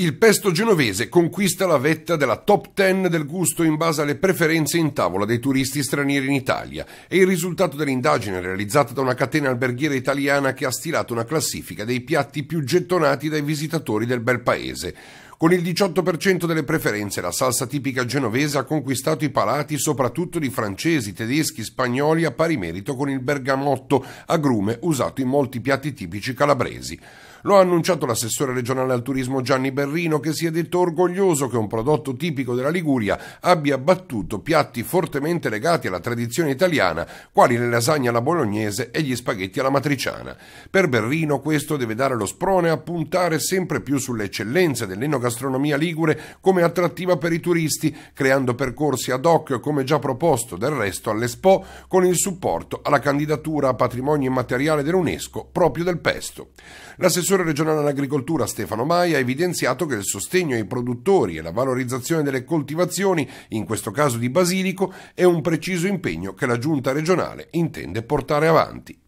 Il pesto genovese conquista la vetta della top 10 del gusto in base alle preferenze in tavola dei turisti stranieri in Italia. È il risultato dell'indagine realizzata da una catena alberghiera italiana che ha stilato una classifica dei piatti più gettonati dai visitatori del bel paese. Con il 18% delle preferenze la salsa tipica genovese ha conquistato i palati soprattutto di francesi, tedeschi, spagnoli a pari merito con il bergamotto, agrume usato in molti piatti tipici calabresi. Lo ha annunciato l'assessore regionale al turismo Gianni Berrino che si è detto orgoglioso che un prodotto tipico della Liguria abbia battuto piatti fortemente legati alla tradizione italiana, quali le lasagne alla bolognese e gli spaghetti alla matriciana. Per Berrino questo deve dare lo sprone a puntare sempre più sulle eccellenze dell'enogastronomia ligure come attrattiva per i turisti, creando percorsi ad hoc come già proposto del resto all'Expo con il supporto alla candidatura a patrimonio immateriale dell'UNESCO proprio del Pesto. L'assessore L'assessore regionale all'agricoltura Stefano Mai ha evidenziato che il sostegno ai produttori e la valorizzazione delle coltivazioni, in questo caso di basilico, è un preciso impegno che la giunta regionale intende portare avanti.